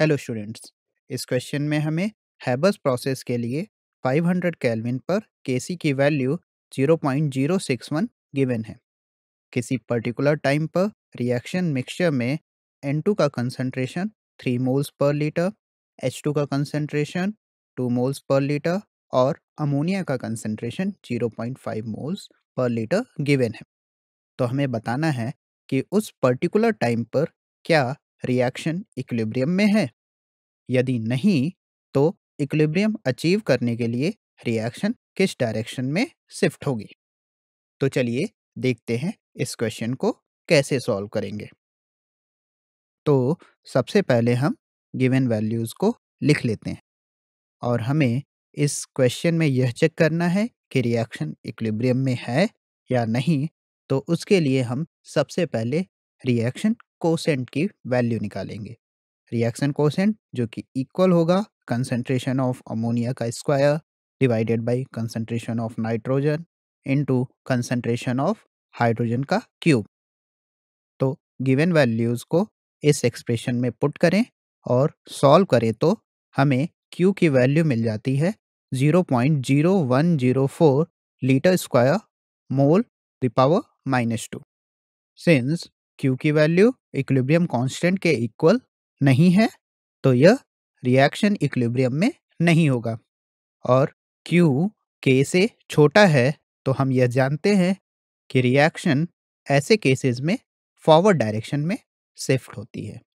hello students इस question में हमें हैबस प्रोसेस के लिए 500 कैलविन पर केसी की वैल्यू 0.061 गिवन है किसी पर्टिकुलर टाइम पर रिएक्शन मिक्सचर में N2 का कंसंट्रेशन 3 मोल्स पर लीटर H2 का कंसंट्रेशन 2 मोल्स पर लीटर और अमोनिया का कंसंट्रेशन 0.5 मोल्स पर लीटर गिवन है तो हमें बताना है कि उस पर्टिकुलर टाइम पर क्या रिएक्शन इक्विलिब्रियम में है यदि नहीं तो इक्विलिब्रियम अचीव करने के लिए रिएक्शन किस डायरेक्शन में शिफ्ट होगी तो चलिए देखते हैं इस क्वेश्चन को कैसे सॉल्व करेंगे तो सबसे पहले हम गिवन वैल्यूज़ को लिख लेते हैं और हमें इस क्वेश्चन में यह चेक करना है कि रिएक्शन इक्विलिब्रियम में है या नहीं तो उसके लिए हम सबसे पहले रिएक्शन कोसेंट की वैल्यू निकालेंगे रिएक्शन कोसेंट जो कि इक्वल होगा कंसनट्रेशन ऑफ अमोनिया का square divided by concentration of nitrogen into concentration of hydrogen का क्यूब तो गिवन वैल्यूज़ को इस एक्सप्रेशन में पुट करें और सॉल्व करें तो हमें क्यू की वैल्यू मिल जाती है 0.0104 litre square mole the power minus two since Q की वैल्यू इक्विलिब्रियम कांस्टेंट के इक्वल नहीं है तो यह रिएक्शन इक्विलिब्रियम में नहीं होगा और क्यू के से छोटा है तो हम यह जानते हैं कि रिएक्शन ऐसे केसेस में फॉरवर्ड डायरेक्शन में शिफ्ट होती है